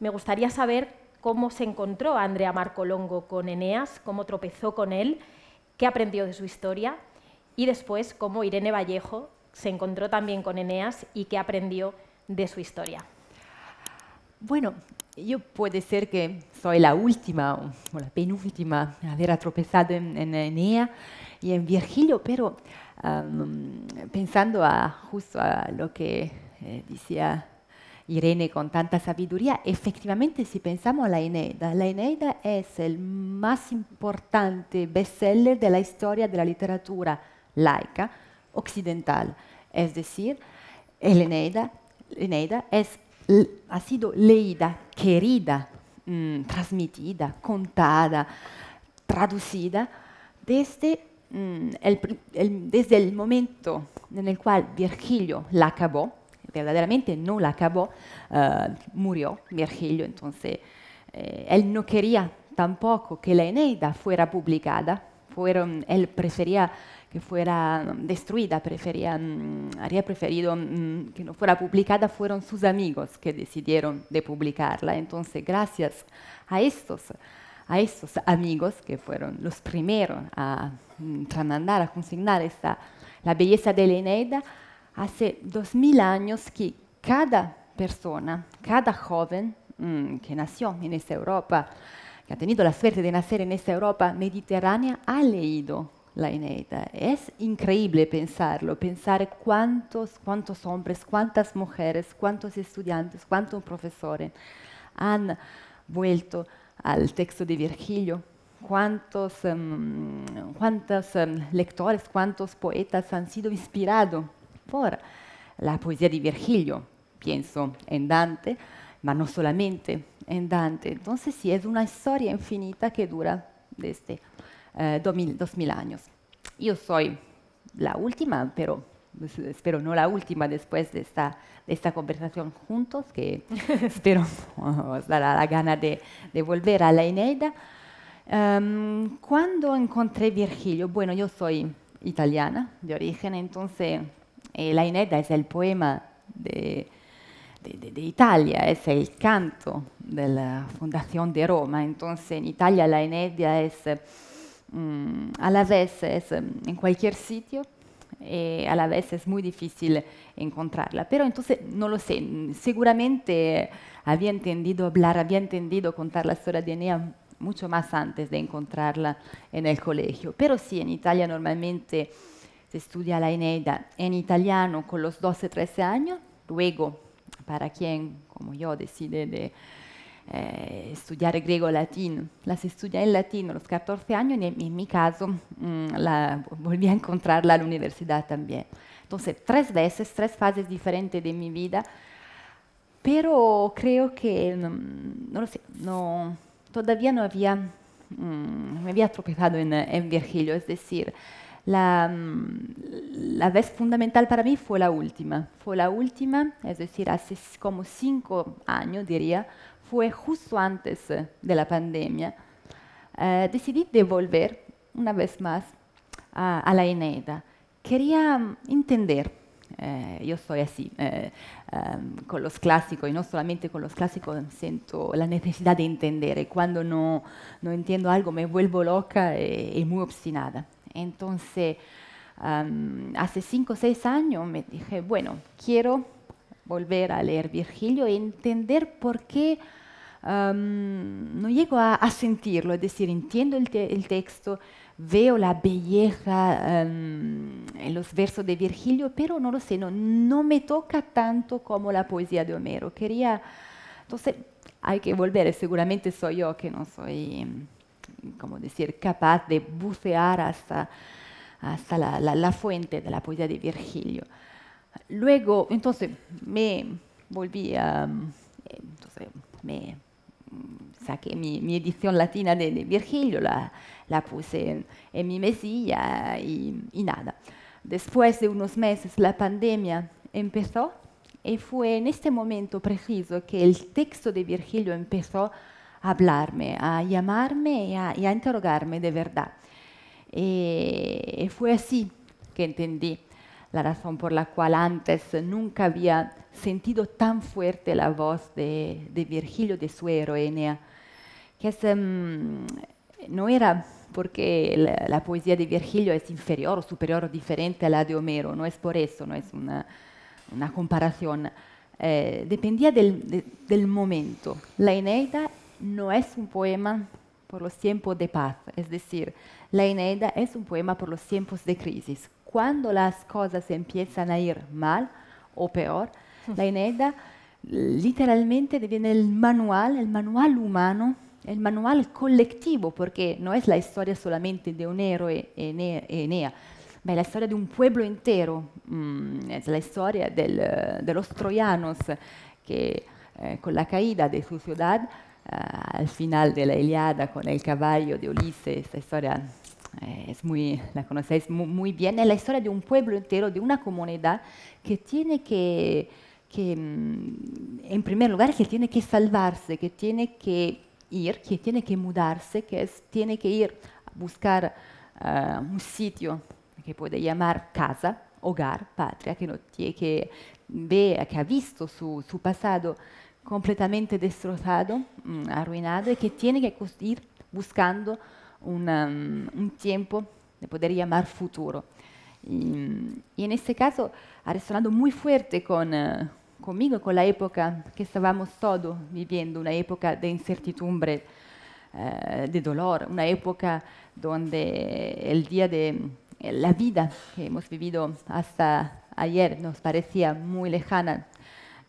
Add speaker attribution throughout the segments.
Speaker 1: Me gustaría saber cómo se encontró Andrea Marcolongo con Eneas, cómo tropezó con él, qué aprendió de su historia y después cómo Irene Vallejo se encontró también con Eneas y qué aprendió de su historia. Bueno,
Speaker 2: yo puede ser que soy la última o la penúltima a haber tropezado en, Eneas y en Virgilio, pero pensando a, justo a lo que eh, decía Irene con tanta sabiduria, effettivamente se pensiamo alla Eneida, la Eneida è il più importante bestseller della storia della letteratura laica occidentale, Es decir, el Eneida, Eneida es, ha sido leída, querida, mmm, transmitida, contada, traducida desde mmm, el, el, desde el momento en el Virgilio la acabò, verdaderamente no la acabó, eh, murió Virgilio, entonces eh, él no quería tampoco que la Eneida fuera publicada, él prefería que fuera mm, destruida, prefería, mm, habría preferido mm, que no fuera publicada, fueron sus amigos que decidieron de publicarla. Entonces, gracias a estos, a estos amigos que fueron los primeros a tramandar, a consignar esta, la belleza de la Eneida, hace dos 2000 años que cada persona, cada joven mm, que nació en esta Europa, que ha tenido la suerte de nacer en esta Europa mediterránea, ha leído la Eneida. Es increíble pensarlo, pensar cuántos, cuántos hombres, cuántas mujeres, cuántos estudiantes, cuántos profesores han vuelto al texto de Virgilio, cuántos, em, em, lectores, cuántos poetas han sido inspirados por la poesía de Virgilio, pienso en Dante, pero no solamente en Dante. Entonces sí, es una historia infinita que dura desde 2000, eh, años. Yo soy la última, pero pues, espero no la última después de esta, conversación juntos, que espero os dará la gana de, volver a la Eneida. Em, ¿Cuándo encontré Virgilio, bueno, yo soy italiana de origen, entonces eh, la Eneida es el poema de, Italia, es el canto de la fundación de Roma. Entonces, en Italia la Eneida es, mm, a la vez, es mm, en cualquier sitio, y eh, a la vez es muy difícil encontrarla. Pero entonces, no lo sé, seguramente había entendido hablar, había entendido contar la historia de Enea mucho más antes de encontrarla en el colegio. Pero sí, en Italia normalmente se estudia la Eneida en italiano con los 12-13 años, luego para quien, como yo, decide de eh, estudiar griego latín, las estudia en latín a los 14 años y en, mi caso mm, la, volví a encontrarla a la universidad también. Entonces, tres veces, tres fases diferentes de mi vida, pero creo que, mm, lo sé, todavía no había, mm, me había atropellado en Virgilio, es decir, Mm, la, vez fundamental para mí fue la última. Fue la última, es decir, hace como cinco años, diría, fue justo antes eh, de la pandemia. Eh, decidí devolver una vez más a, la Eneida. Quería mm, entender, eh, yo soy así, em, con los clásicos, y no solamente con los clásicos, siento la necesidad de entender, y cuando no, entiendo algo me vuelvo loca y muy obstinada. Entonces, hace cinco o seis años me dije, bueno, quiero volver a leer Virgilio e entender por qué no llego a, sentirlo, es decir, entiendo el, texto, veo la belleza en los versos de Virgilio, pero no lo sé, no, me toca tanto como la poesía de Homero. Quería, entonces, hay que volver, seguramente soy yo que no soy como decir, capaz de bucear hasta, hasta la, fuente de la poesía de Virgilio. Luego, entonces, me volví a... Entonces, me saqué mi, edición latina de, Virgilio, la, la, puse en, mi mesilla y, y nada. Después de unos meses, la pandemia empezó y fue en este momento preciso que el texto de Virgilio empezó hablarme, a llamarme y a, interrogarme de verdad. Y eh, fue así que entendí la razón por la cual antes nunca había sentido tan fuerte la voz de, Virgilio, de su heroínea. que em, no era porque la, poesía de Virgilio es inferior o superior o diferente a la de Homero, no es por eso, no es una, comparación. Eh, dependía del, del, momento. La Eneida no es un poema por los tiempos de paz, es decir, la Eneida es un poema por los tiempos de crisis. Cuando las cosas empiezan a ir mal o peor, la Eneida literalmente deviene el manual, el manual humano, el manual colectivo, porque no es la historia solamente de un héroe Enea, sino la historia de un pueblo entero, mm, es la historia eh, de los troyanos que eh, con la caída de su ciudad eh, al final de la Iliada con el caballo de Ulises, esta historia eh, la conocéis muy, bien, es la historia de un pueblo entero, de una comunidad que tiene que, mm, en primer lugar, que tiene que salvarse, que tiene que ir, que tiene que mudarse, que tiene que ir a buscar eh, un sitio que puede llamar casa, hogar, patria, que, no, que, que ha visto su, su pasado completamente destrozado, mm, arruinado y que tiene que ir buscando mm, un tiempo de poder llamar futuro. Y, mm, en este caso ha resonado muy fuerte con, eh, conmigo, con la época que estábamos todos viviendo, una época de incertidumbre, eh, de dolor, una época donde el día de eh, la vida que hemos vivido hasta ayer nos parecía muy lejana,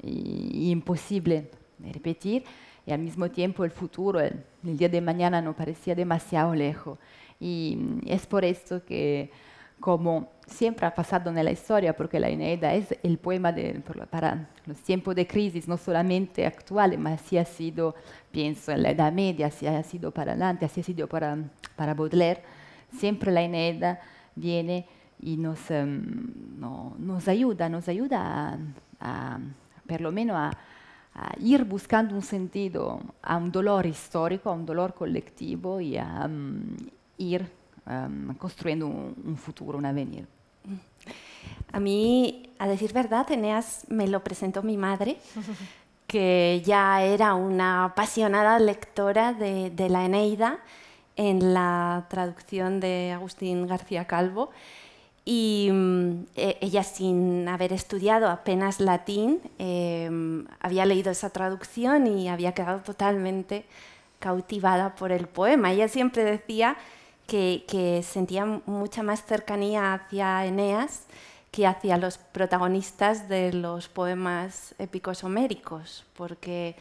Speaker 2: imposible de repetir, y al mismo tiempo el futuro, el, día de mañana, no parecía demasiado lejos. Y mm, es por esto que, como siempre ha pasado en la historia, porque la Eneida es el poema de, para los tiempos de crisis, no solamente actuales, más si ha sido, pienso, en la Edad Media, si ha sido para Dante, si ha sido para, para Baudelaire, siempre la Eneida viene y nos, em, nos ayuda, nos ayuda a lo menos a ir buscando un sentido a un dolor histórico, a un dolor colectivo y e a mm, ir
Speaker 1: mm, construyendo un, futuro, un avenir. A mí, a decir verdad, Eneas me lo presentó mi madre, que ya era una apasionada lectora de la Eneida en la traducción de Agustín García Calvo. Y mm, e, ella, sin haber estudiado apenas latín, eh, había leído esa traducción y había quedado totalmente cautivada por el poema. Ella siempre decía que, sentía mucha más cercanía hacia Eneas que hacia los protagonistas de los poemas épicos homéricos, porque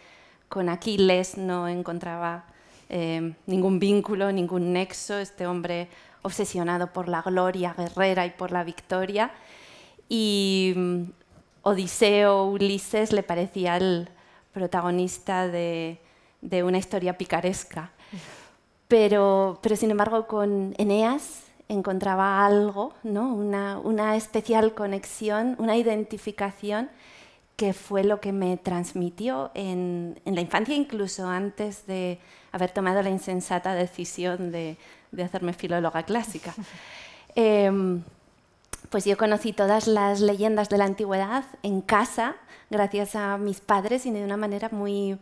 Speaker 1: con Aquiles no encontraba eh, ningún vínculo, ningún nexo. Este hombre obsesionado por la gloria guerrera y por la victoria. Y mm, Odiseo, Ulises, le parecía el protagonista de, una historia picaresca. Pero, sin embargo, con Eneas encontraba algo, ¿no? una especial conexión, una identificación que fue lo que me transmitió en, la infancia, incluso antes de haber tomado la insensata decisión de, hacerme filóloga clásica. Em, pues yo conocí todas las leyendas de la antigüedad en casa, gracias a mis padres y de una manera muy,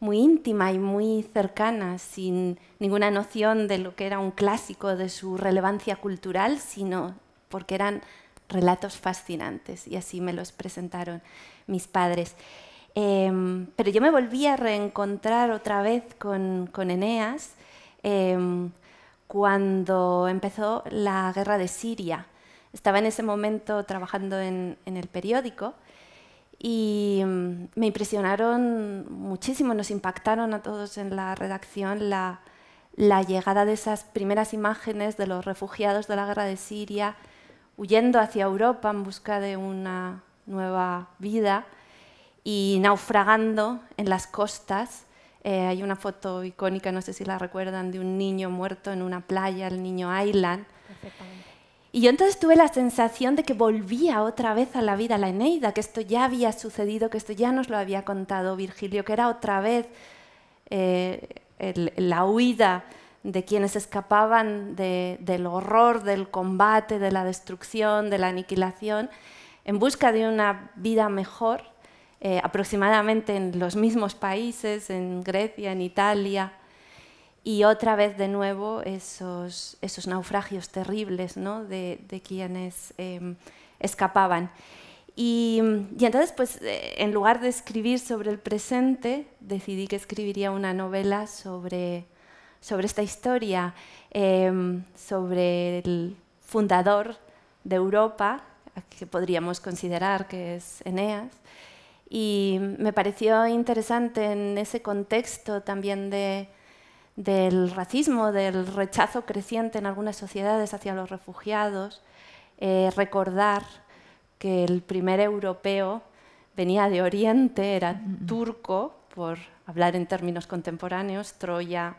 Speaker 1: muy íntima y muy cercana, sin ninguna noción de lo que era un clásico, de su relevancia cultural, sino porque eran relatos fascinantes y así me los presentaron mis padres. Em, pero yo me volví a reencontrar otra vez con, Eneas em, cuando empezó la guerra de Siria. Estaba en ese momento trabajando en, el periódico y em, me impresionaron muchísimo, nos impactaron a todos en la redacción la, la llegada de esas primeras imágenes de los refugiados de la guerra de Siria, huyendo hacia Europa en busca de una nueva vida y naufragando en las costas. Eh, hay una foto icónica, no sé si la recuerdan, de un niño muerto en una playa, el niño Island. Y yo entonces tuve la sensación de que volvía otra vez a la vida, la Eneida, que esto ya había sucedido, que esto ya nos lo había contado Virgilio, que era otra vez eh, la huida de quienes escapaban del horror, del combate, de la destrucción, de la aniquilación, en busca de una vida mejor, eh, aproximadamente en los mismos países, en Grecia, en Italia, y otra vez de nuevo esos, esos naufragios terribles ¿no? de, quienes em, escapaban. Y, y, entonces, pues, eh, en lugar de escribir sobre el presente, decidí que escribiría una novela sobre sobre esta historia, em, sobre el fundador de Europa, que podríamos considerar que es Eneas. Y me pareció interesante en ese contexto también del racismo, del rechazo creciente en algunas sociedades hacia los refugiados, eh, recordar que el primer europeo venía de Oriente, era mm, mm, mm. turco, por hablar en términos contemporáneos, Troya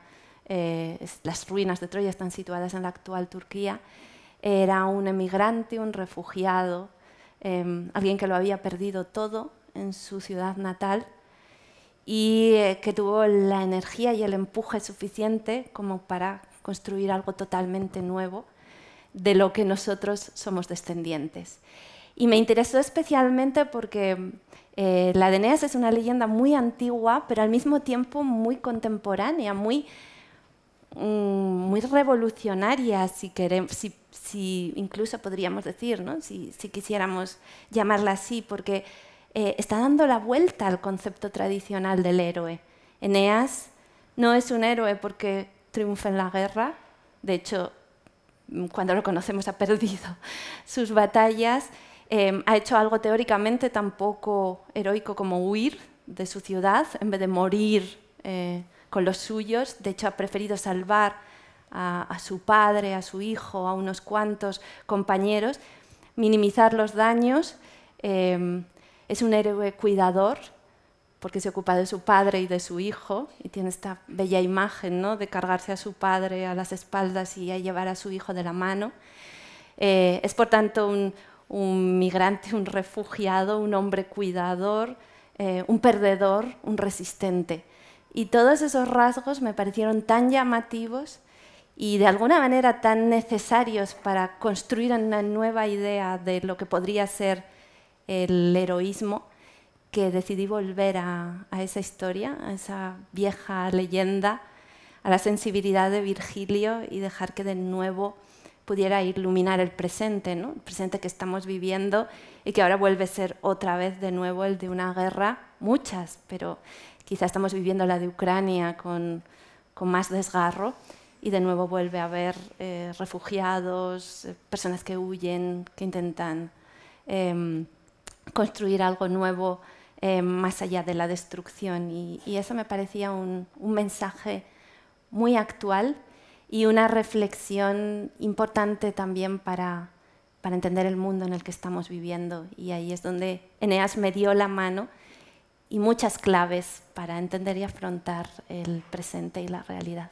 Speaker 1: eh, las ruinas de Troya están situadas en la actual Turquía, era un emigrante, un refugiado, em, alguien que lo había perdido todo en su ciudad natal y eh, que tuvo la energía y el empuje suficiente como para construir algo totalmente nuevo de lo que nosotros somos descendientes. Y me interesó especialmente porque eh, la Deneas es una leyenda muy antigua, pero al mismo tiempo muy contemporánea, muy Mm, muy revolucionaria, si queremos, si, incluso podríamos decir, ¿no? si, si, quisiéramos llamarla así, porque eh, está dando la vuelta al concepto tradicional del héroe. Eneas no es un héroe porque triunfa en la guerra, de hecho, mm, cuando lo conocemos ha perdido sus batallas, em, ha hecho algo teóricamente tan poco heroico como huir de su ciudad en vez de morir. Eh, con los suyos. De hecho, ha preferido salvar a, su padre, a su hijo, a unos cuantos compañeros, minimizar los daños. Em, es un héroe cuidador porque se ocupa de su padre y de su hijo y tiene esta bella imagen ¿no? de cargarse a su padre a las espaldas y a llevar a su hijo de la mano. Eh, es por tanto un, migrante, un refugiado, un hombre cuidador, eh, un perdedor, un resistente. Y todos esos rasgos me parecieron tan llamativos y de alguna manera tan necesarios para construir una nueva idea de lo que podría ser el heroísmo, que decidí volver a, esa historia, a esa vieja leyenda, a la sensibilidad de Virgilio y dejar que de nuevo pudiera iluminar el presente, el presente que estamos viviendo y que ahora vuelve a ser otra vez de nuevo el de una guerra, muchas, pero quizá estamos viviendo la de Ucrania con, más desgarro y de nuevo vuelve a haber eh, refugiados, eh, personas que huyen, que intentan em, construir algo nuevo em, más allá de la destrucción. Y, eso me parecía un, mensaje muy actual y una reflexión importante también para, para entender el mundo en el que estamos viviendo. Y ahí es donde Eneas me dio la mano y muchas claves para entender y afrontar el presente y la realidad.